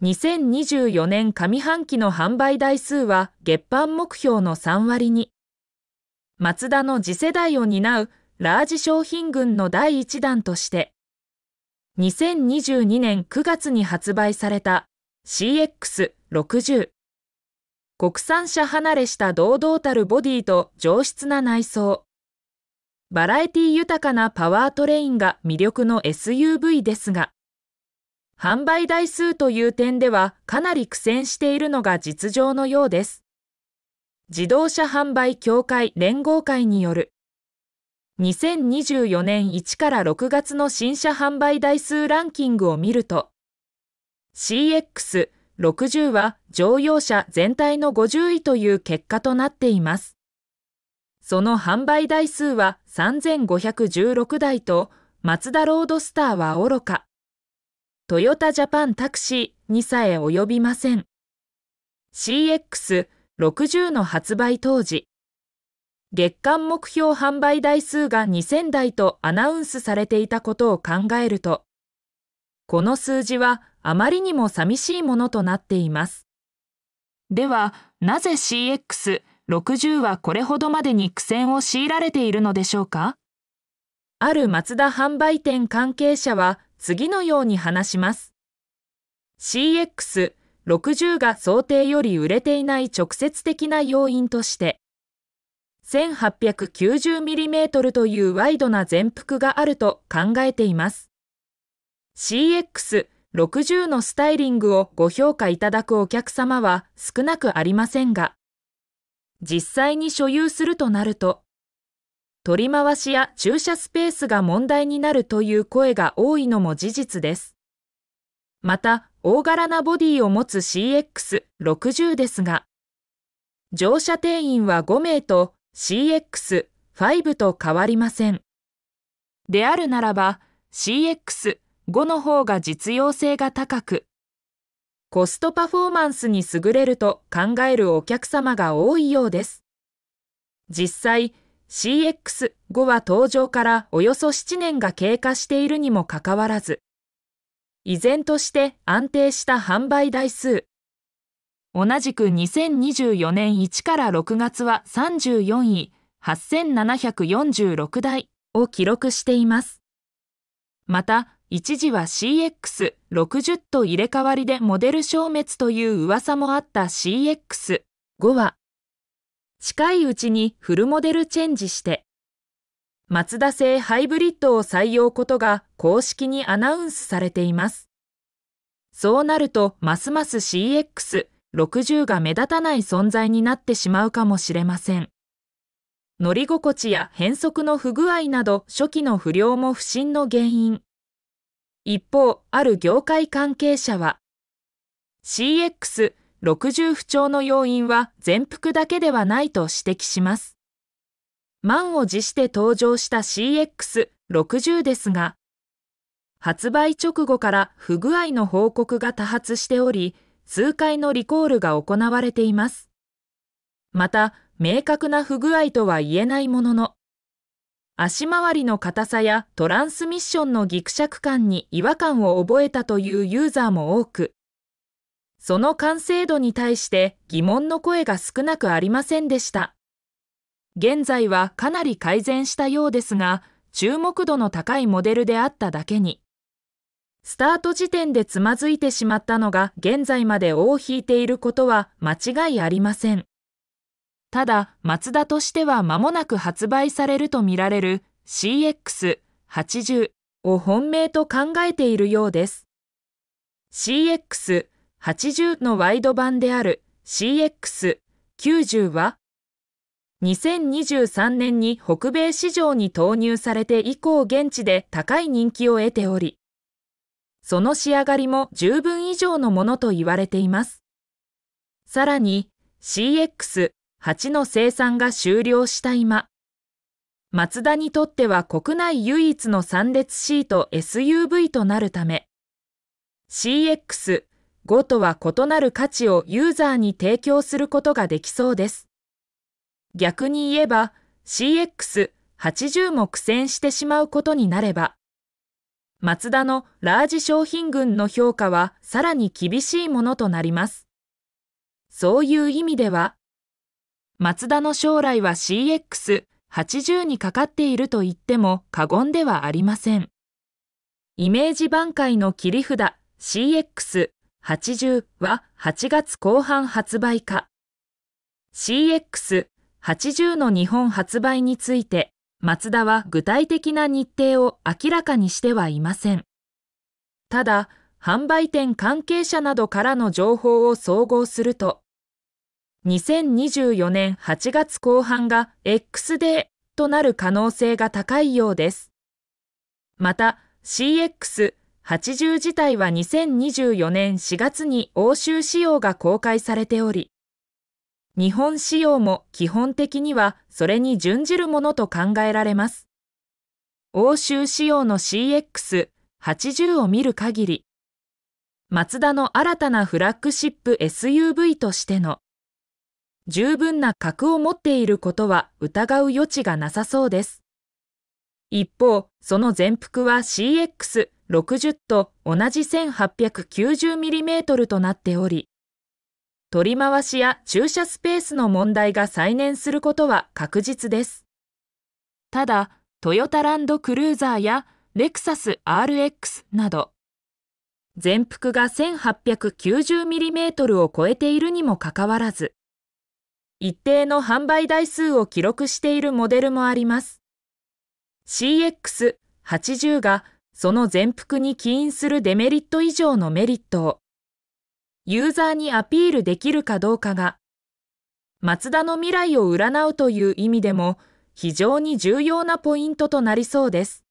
2024年上半期の販売台数は月販目標の3割に。マツダの次世代を担うラージ商品群の第1弾として、2022年9月に発売された CX60。国産車離れした堂々たるボディと上質な内装。バラエティ豊かなパワートレインが魅力の SUV ですが、販売台数という点ではかなり苦戦しているのが実情のようです。自動車販売協会連合会による2024年1から6月の新車販売台数ランキングを見ると CX60 は乗用車全体の50位という結果となっています。その販売台数は3516台とマツダロードスターはおろかトヨタジャパンタクシーにさえ及びません。CX60 の発売当時、月間目標販売台数が2000台とアナウンスされていたことを考えると、この数字はあまりにも寂しいものとなっています。では、なぜ CX60 はこれほどまでに苦戦を強いられているのでしょうかあるマツダ販売店関係者は次のように話します。CX60 が想定より売れていない直接的な要因として、1890mm というワイドな全幅があると考えています。CX60 のスタイリングをご評価いただくお客様は少なくありませんが、実際に所有するとなると、取り回しや駐車スペースが問題になるという声が多いのも事実です。また、大柄なボディを持つ CX60 ですが、乗車定員は5名と CX5 と変わりません。であるならば CX5 の方が実用性が高く、コストパフォーマンスに優れると考えるお客様が多いようです。実際、CX5 は登場からおよそ7年が経過しているにもかかわらず、依然として安定した販売台数。同じく2024年1から6月は34位、8746台を記録しています。また、一時は CX60 と入れ替わりでモデル消滅という噂もあった CX5 は、近いうちにフルモデルチェンジして、マツダ製ハイブリッドを採用ことが公式にアナウンスされています。そうなると、ますます CX60 が目立たない存在になってしまうかもしれません。乗り心地や変速の不具合など初期の不良も不審の原因。一方、ある業界関係者は、CX 60不調の要因は全幅だけではないと指摘します。満を持して登場した CX60 ですが、発売直後から不具合の報告が多発しており、数回のリコールが行われています。また、明確な不具合とは言えないものの、足回りの硬さやトランスミッションのギクシャク感に違和感を覚えたというユーザーも多く、その完成度に対して疑問の声が少なくありませんでした。現在はかなり改善したようですが、注目度の高いモデルであっただけに、スタート時点でつまずいてしまったのが現在まで尾を引いていることは間違いありません。ただ、マツダとしては間もなく発売されるとみられる CX80 を本命と考えているようです。CX 80のワイド版である CX90 は2023年に北米市場に投入されて以降現地で高い人気を得ており、その仕上がりも十分以上のものと言われています。さらに CX8 の生産が終了した今、マツダにとっては国内唯一の3列シート SUV となるため、CX 5とは異なる価値をユーザーに提供することができそうです。逆に言えば CX80 も苦戦してしまうことになれば、マツダのラージ商品群の評価はさらに厳しいものとなります。そういう意味では、マツダの将来は CX80 にかかっていると言っても過言ではありません。イメージ挽回の切り札 CX 80は8月後半発売か CX80 の日本発売についてマツダは具体的な日程を明らかにしてはいませんただ販売店関係者などからの情報を総合すると2024年8月後半が X デーとなる可能性が高いようですまた CX 80自体は2024年4月に欧州仕様が公開されており、日本仕様も基本的にはそれに準じるものと考えられます。欧州仕様の CX80 を見る限り、マツダの新たなフラッグシップ SUV としての十分な格を持っていることは疑う余地がなさそうです。一方、その全幅は CX 60と同じ 1890mm となっており、取り回しや駐車スペースの問題が再燃することは確実です。ただ、トヨタランドクルーザーやレクサス RX など、全幅が 1890mm を超えているにもかかわらず、一定の販売台数を記録しているモデルもあります。CX80 がその全幅に起因するデメリット以上のメリットを、ユーザーにアピールできるかどうかが、マツダの未来を占うという意味でも非常に重要なポイントとなりそうです。